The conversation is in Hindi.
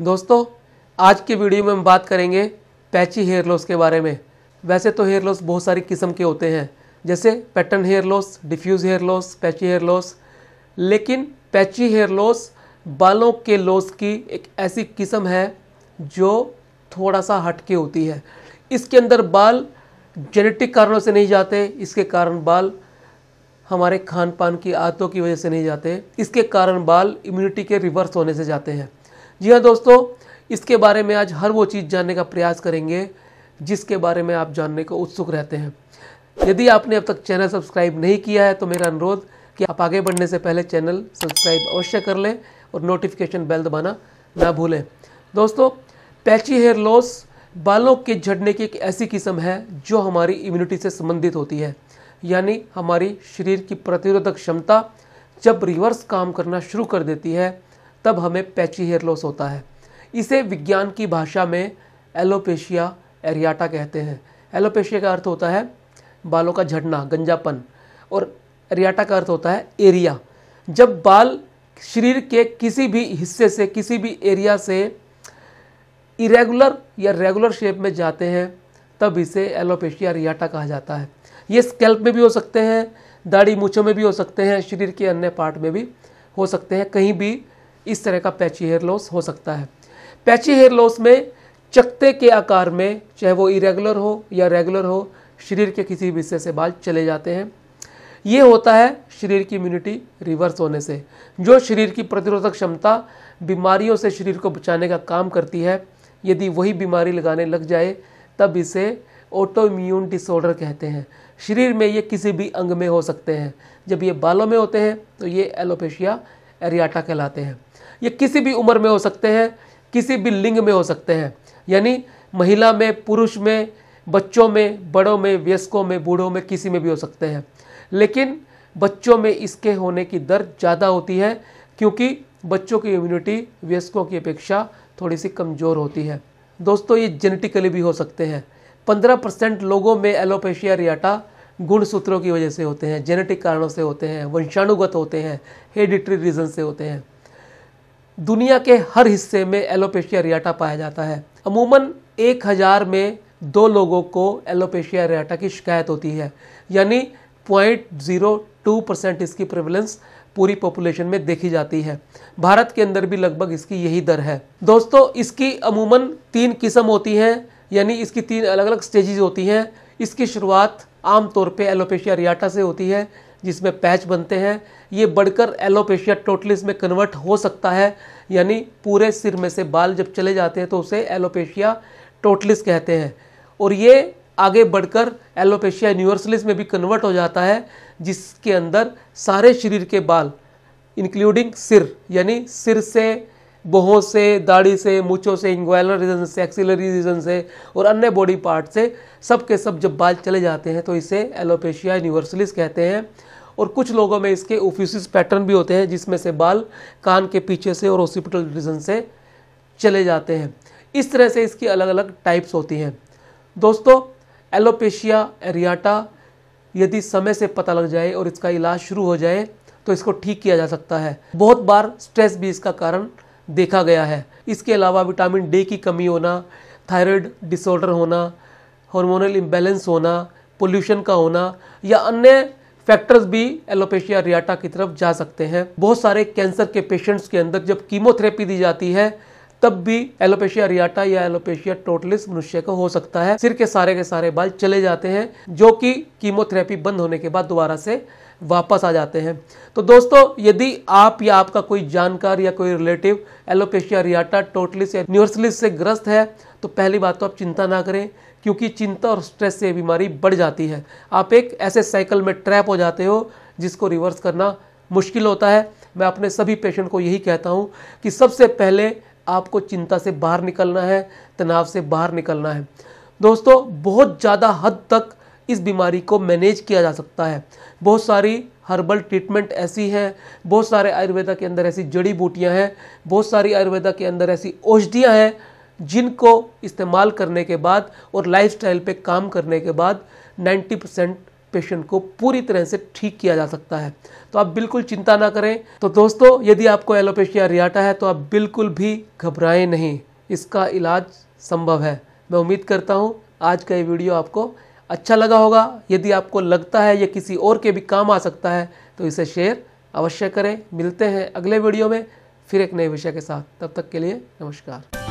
दोस्तों आज की वीडियो में हम बात करेंगे पैची हेयर लॉस के बारे में वैसे तो हेयर लॉस बहुत सारी किस्म के होते हैं जैसे pattern hair loss diffuse hair loss patchy hair loss लेकिन पैची हेयर लॉस बालों के लॉस की एक ऐसी किस्म है जो थोड़ा सा हटके होती है इसके अंदर बाल जेनेटिक कारणों से नहीं जाते इसके कारण बाल हमारे खान पान की आदतों की वजह से नहीं जाते इसके कारण बाल इम्यूनिटी के रिवर्स होने से जाते हैं जी हाँ दोस्तों इसके बारे में आज हर वो चीज़ जानने का प्रयास करेंगे जिसके बारे में आप जानने को उत्सुक रहते हैं यदि आपने अब तक चैनल सब्सक्राइब नहीं किया है तो मेरा अनुरोध कि आप आगे बढ़ने से पहले चैनल सब्सक्राइब अवश्य कर लें और नोटिफिकेशन बेल दबाना ना भूलें दोस्तों पैची हेयर लॉस बालों के झड़ने की एक ऐसी किस्म है जो हमारी इम्यूनिटी से संबंधित होती है यानी हमारी शरीर की प्रतिरोधक क्षमता जब रिवर्स काम करना शुरू कर देती है तब हमें पैची हेयर लॉस होता है इसे विज्ञान की भाषा में एलोपेशिया एरियाटा कहते हैं एलोपेशिया का अर्थ होता है बालों का झड़ना गंजापन और एरियाटा का अर्थ होता है एरिया जब बाल शरीर के किसी भी हिस्से से किसी भी एरिया से इरेगुलर या रेगुलर शेप में जाते हैं तब इसे एलोपेशिया रियाटा कहा जाता है ये स्कैल्प में भी हो सकते हैं दाढ़ी मूछों में भी हो सकते हैं शरीर के अन्य पार्ट में भी हो सकते हैं कहीं भी इस तरह का पैची हेयर लॉस हो सकता है पैची हेयर लॉस में चकते के आकार में चाहे वो इरेगुलर हो या रेगुलर हो शरीर के किसी भी हिस्से से बाल चले जाते हैं ये होता है शरीर की इम्यूनिटी रिवर्स होने से जो शरीर की प्रतिरोधक क्षमता बीमारियों से शरीर को बचाने का काम करती है यदि वही बीमारी लगाने लग जाए तब इसे ऑटो इम्यून डिसऑर्डर कहते हैं शरीर में ये किसी भी अंग में हो सकते हैं जब ये बालों में होते हैं तो ये एलोपेशिया एरियाटा कहलाते हैं ये किसी भी उम्र में हो सकते हैं किसी भी लिंग में हो सकते हैं यानी महिला में पुरुष में बच्चों में बड़ों में व्यस्कों में बूढ़ों में किसी में भी हो सकते हैं लेकिन बच्चों में इसके होने की दर ज़्यादा होती है क्योंकि बच्चों की इम्यूनिटी व्यस्कों की अपेक्षा थोड़ी सी कमज़ोर होती है दोस्तों ये जेनेटिकली भी हो सकते हैं पंद्रह परसेंट लोगों में एलोपेशिया रियाटा गुणसूत्रों की वजह से होते हैं जेनेटिक कारणों से होते हैं वंशाणुगत होते हैं हेडिट्री रीज़न से होते हैं दुनिया के हर हिस्से में एलोपेशिया रियाटा पाया जाता है अमूमन एक हज़ार में दो लोगों को एलोपेशिया रियाटा की शिकायत होती है यानी पॉइंट ज़ीरो टू परसेंट इसकी प्रिवलेंस पूरी पॉपुलेशन में देखी जाती है भारत के अंदर भी लगभग इसकी यही दर है दोस्तों इसकी अमूमन तीन किस्म होती हैं यानी इसकी तीन अलग अलग स्टेजेस होती हैं इसकी शुरुआत आमतौर पे एलोपेशिया रियाटा से होती है जिसमें पैच बनते हैं ये बढ़कर एलोपेशिया टोटलिस में कन्वर्ट हो सकता है यानी पूरे सिर में से बाल जब चले जाते हैं तो उसे एलोपेशिया टोटलिस कहते हैं और ये आगे बढ़कर एलोपेशिया यूनिवर्सलिस में भी कन्वर्ट हो जाता है जिसके अंदर सारे शरीर के बाल इंक्लूडिंग सिर यानी सिर से बोहों से दाढ़ी से मूछों से इंग्वाइलर रीजन से एक्सिलरी रीजन से और अन्य बॉडी पार्ट से सब के सब जब बाल चले जाते हैं तो इसे एलोपेशिया यूनिवर्सलिस कहते हैं और कुछ लोगों में इसके ओफिसिस पैटर्न भी होते हैं जिसमें से बाल कान के पीछे से और ओसिपिटल रीजन से चले जाते हैं इस तरह से इसकी अलग अलग टाइप्स होती हैं दोस्तों एलोपेशिया एरियाटा यदि समय से पता लग जाए और इसका इलाज शुरू हो जाए तो इसको ठीक किया जा सकता है बहुत बार स्ट्रेस भी इसका कारण देखा गया है इसके अलावा विटामिन डी की कमी होना थायराइड डिसऑर्डर होना हार्मोनल इम्बेलेंस होना पोल्यूशन का होना या अन्य फैक्टर्स भी एलोपेशिया रियाटा की तरफ जा सकते हैं बहुत सारे कैंसर के पेशेंट्स के अंदर जब कीमोथेरेपी दी जाती है तब भी एलोपेशिया रियाटा या एलोपेशिया टोटलिस मनुष्य को हो सकता है सिर के सारे के सारे बाल चले जाते हैं जो कि कीमोथेरेपी बंद होने के बाद दोबारा से वापस आ जाते हैं तो दोस्तों यदि आप या आपका कोई जानकार या कोई रिलेटिव एलोपेशिया रियाटा टोटलिस या न्यूर्सलिस से ग्रस्त है तो पहली बात तो आप चिंता ना करें क्योंकि चिंता और स्ट्रेस से बीमारी बढ़ जाती है आप एक ऐसे साइकिल में ट्रैप हो जाते हो जिसको रिवर्स करना मुश्किल होता है मैं अपने सभी पेशेंट को यही कहता हूँ कि सबसे पहले आपको चिंता से बाहर निकलना है तनाव से बाहर निकलना है दोस्तों बहुत ज़्यादा हद तक इस बीमारी को मैनेज किया जा सकता है बहुत सारी हर्बल ट्रीटमेंट ऐसी हैं बहुत सारे आयुर्वेदा के अंदर ऐसी जड़ी बूटियाँ हैं बहुत सारी आयुर्वेदा के अंदर ऐसी औषधियाँ हैं जिनको इस्तेमाल करने के बाद और लाइफस्टाइल पे काम करने के बाद 90 परसेंट पेशेंट को पूरी तरह से ठीक किया जा सकता है तो आप बिल्कुल चिंता ना करें तो दोस्तों यदि आपको एलोपेशिया रियाटा है तो आप बिल्कुल भी घबराएं नहीं इसका इलाज संभव है मैं उम्मीद करता हूँ आज का ये वीडियो आपको अच्छा लगा होगा यदि आपको लगता है या किसी और के भी काम आ सकता है तो इसे शेयर अवश्य करें मिलते हैं अगले वीडियो में फिर एक नए विषय के साथ तब तक के लिए नमस्कार